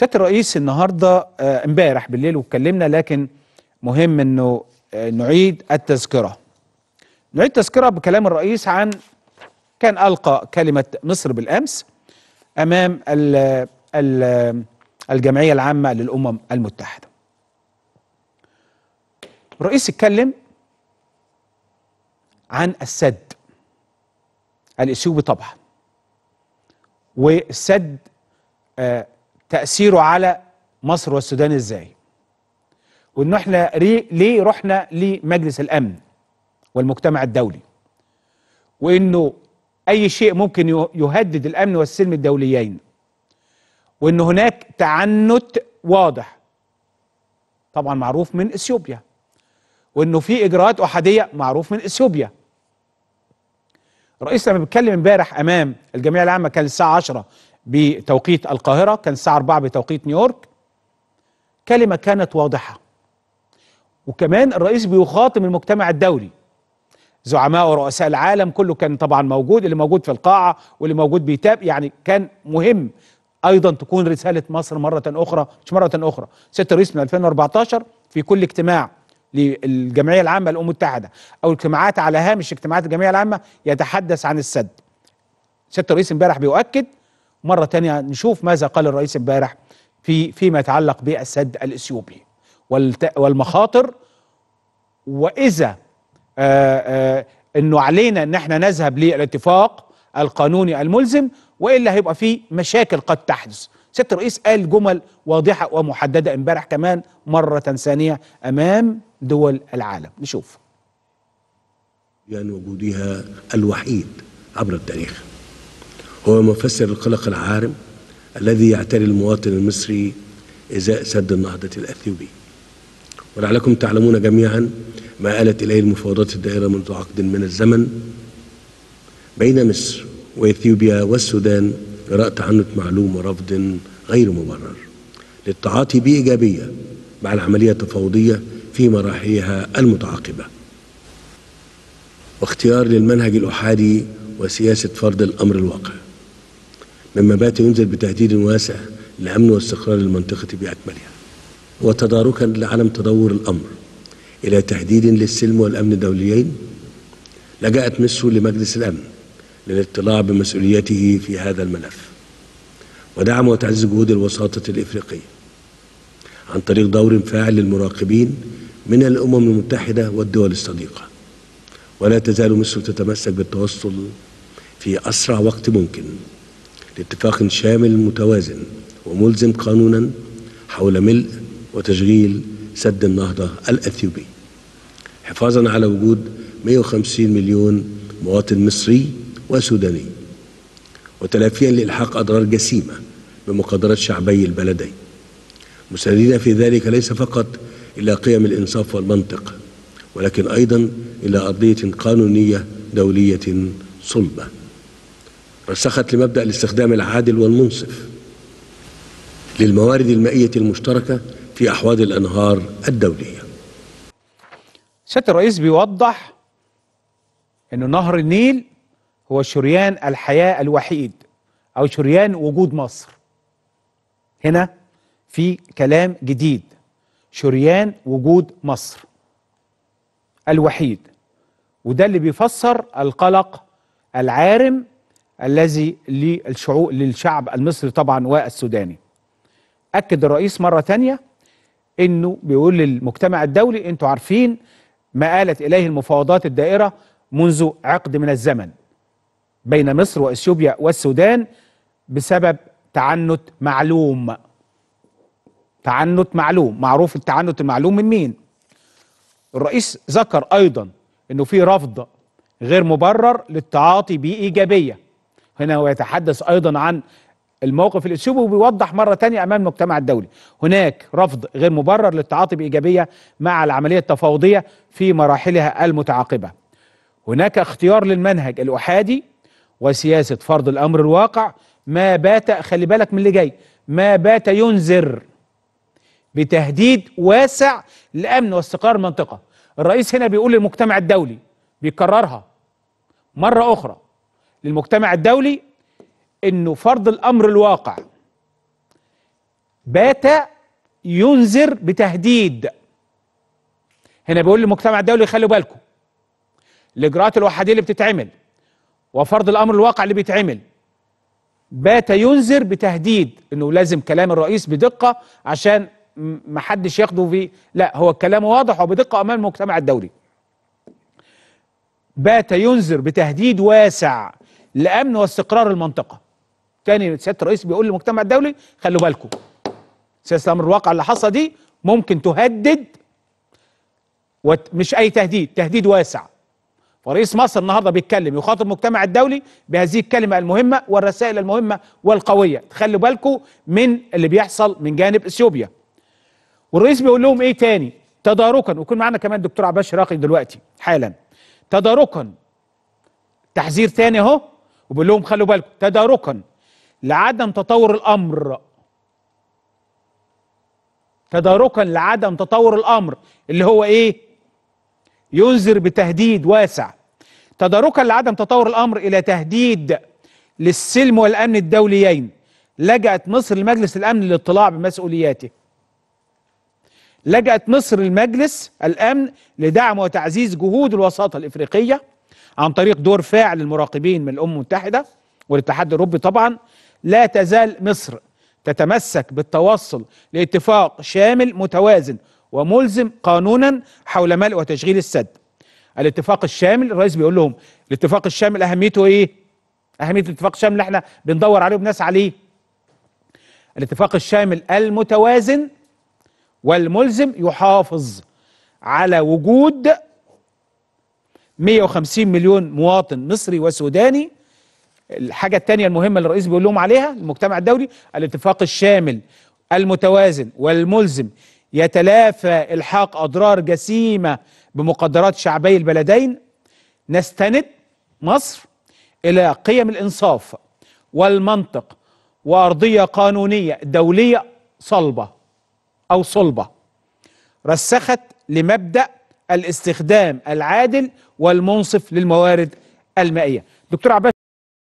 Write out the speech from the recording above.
سياده الرئيس النهارده آه، امبارح بالليل واتكلمنا لكن مهم انه آه، نعيد التذكره. نعيد تذكره بكلام الرئيس عن كان القى كلمه مصر بالامس امام ال ال الجمعيه العامه للامم المتحده. الرئيس اتكلم عن السد الاثيوبي طبعا والسد آه، تأثيره على مصر والسودان ازاي وانه احنا ليه رحنا لمجلس الامن والمجتمع الدولي وانه اي شيء ممكن يهدد الامن والسلم الدوليين وان هناك تعنت واضح طبعا معروف من اثيوبيا وانه في اجراءات احاديه معروف من اثيوبيا لما بيتكلم امبارح امام الجمعيه العامه كان الساعه 10 بتوقيت القاهرة كان الساعة 4 بتوقيت نيويورك كلمة كانت واضحة وكمان الرئيس بيخاطب المجتمع الدولي زعماء ورؤساء العالم كله كان طبعا موجود اللي موجود في القاعة واللي موجود بيتاب يعني كان مهم أيضا تكون رسالة مصر مرة أخرى مش مرة أخرى ست الرئيس من 2014 في كل اجتماع للجمعية العامة للأمم المتحدة أو اجتماعات على هامش اجتماعات الجمعية العامة يتحدث عن السد ست الرئيس امبارح بيؤكد مرة تانية نشوف ماذا قال الرئيس امبارح في فيما يتعلق بالسد الإثيوبي والمخاطر وإذا آآ آه، آآ آه، انه علينا ان احنا نذهب للاتفاق القانوني الملزم والا هيبقى في مشاكل قد تحدث ست الرئيس قال جمل واضحه ومحدده امبارح كمان مره ثانيه امام دول العالم نشوف يعني وجودها الوحيد عبر التاريخ هو مفسر القلق العارم الذي يعتري المواطن المصري إزاء سد النهضة الأثيوبي ولعلكم تعلمون جميعا ما آلت إليه المفاوضات الدائرة منذ عقد من الزمن بين مصر وإثيوبيا والسودان جراء تعنت معلوم ورفض غير مبرر للتعاطي بإيجابية مع العملية التفاوضية في مراحلها المتعاقبة واختيار للمنهج الأحادي وسياسة فرض الأمر الواقع مما بات ينزل بتهديد واسع لأمن واستقرار المنطقة بأكملها وتداركا لعدم تدور الأمر إلى تهديد للسلم والأمن الدوليين لجأت مصر لمجلس الأمن للاطلاع بمسؤوليته في هذا الملف ودعم وتعزيز جهود الوساطة الإفريقية عن طريق دور فاعل للمراقبين من الأمم المتحدة والدول الصديقة ولا تزال مصر تتمسك بالتوصل في أسرع وقت ممكن لاتفاق شامل متوازن وملزم قانونا حول ملء وتشغيل سد النهضة الأثيوبي حفاظا على وجود 150 مليون مواطن مصري وسوداني وتلافيا لإلحاق أضرار جسيمة بمقدرات شعبي البلدين مساندين في ذلك ليس فقط إلى قيم الإنصاف والمنطق ولكن أيضا إلى أرضية قانونية دولية صلبة رسخت لمبدأ الاستخدام العادل والمنصف للموارد المائية المشتركة في أحواض الأنهار الدولية سيادة الرئيس بيوضح أن نهر النيل هو شريان الحياة الوحيد أو شريان وجود مصر هنا في كلام جديد شريان وجود مصر الوحيد وده اللي بيفسر القلق العارم الذي للشعوب للشعب المصري طبعا والسوداني اكد الرئيس مره ثانيه انه بيقول للمجتمع الدولي انتوا عارفين ما آلت اليه المفاوضات الدائره منذ عقد من الزمن بين مصر واثيوبيا والسودان بسبب تعنت معلوم تعنت معلوم معروف التعنت المعلوم من مين الرئيس ذكر ايضا انه في رفض غير مبرر للتعاطي بايجابيه هنا هو يتحدث أيضا عن الموقف الإثيوبي وبيوضح مرة تانية أمام المجتمع الدولي هناك رفض غير مبرر للتعاطي بإيجابية مع العملية التفاوضية في مراحلها المتعاقبة هناك اختيار للمنهج الأحادي وسياسة فرض الأمر الواقع ما بات خلي بالك من اللي جاي ما بات ينذر بتهديد واسع لأمن واستقرار المنطقة الرئيس هنا بيقول للمجتمع الدولي بيكررها مرة أخرى للمجتمع الدولي انه فرض الامر الواقع بات ينذر بتهديد هنا بيقول للمجتمع الدولي خلوا بالكم الاجراءات الوحديه اللي بتتعمل وفرض الامر الواقع اللي بيتعمل بات ينذر بتهديد انه لازم كلام الرئيس بدقه عشان ما حدش ياخده في لا هو الكلام واضح وبدقه امام المجتمع الدولي بات ينذر بتهديد واسع لامن واستقرار المنطقه تاني سياده الرئيس بيقول للمجتمع الدولي خلوا بالكم سياسه الامر الواقع اللي حصل دي ممكن تهدد وت... مش اي تهديد تهديد واسع فرئيس مصر النهارده بيتكلم يخاطب المجتمع الدولي بهذه الكلمه المهمه والرسائل المهمه والقويه خلوا بالكم من اللي بيحصل من جانب اثيوبيا والرئيس بيقول لهم ايه تاني تداركا ويكون معانا كمان الدكتور عباس شراقي دلوقتي حالا تداركا تحذير تاني اهو وبيقول لهم خلوا بالكم تداركا لعدم تطور الامر تداركا لعدم تطور الامر اللي هو ايه ينذر بتهديد واسع تداركا لعدم تطور الامر الى تهديد للسلم والامن الدوليين لجأت مصر لمجلس الامن للاطلاع بمسؤولياته لجأت مصر لمجلس الامن لدعم وتعزيز جهود الوساطه الافريقيه عن طريق دور فاعل المراقبين من الامم المتحده والاتحاد الاوروبي طبعا لا تزال مصر تتمسك بالتوصل لاتفاق شامل متوازن وملزم قانونا حول ملء وتشغيل السد الاتفاق الشامل الرئيس بيقول لهم الاتفاق الشامل اهميته ايه اهميه الاتفاق الشامل اللي احنا بندور عليه وبنسعى عليه الاتفاق الشامل المتوازن والملزم يحافظ على وجود 150 مليون مواطن مصري وسوداني الحاجة الثانية المهمة اللي الرئيس بيقول لهم عليها المجتمع الدولي الاتفاق الشامل المتوازن والملزم يتلافى إلحاق أضرار جسيمة بمقدرات شعبي البلدين نستند مصر إلى قيم الإنصاف والمنطق وأرضية قانونية دولية صلبة أو صلبة رسخت لمبدأ الاستخدام العادل والمنصف للموارد المائية دكتور عباس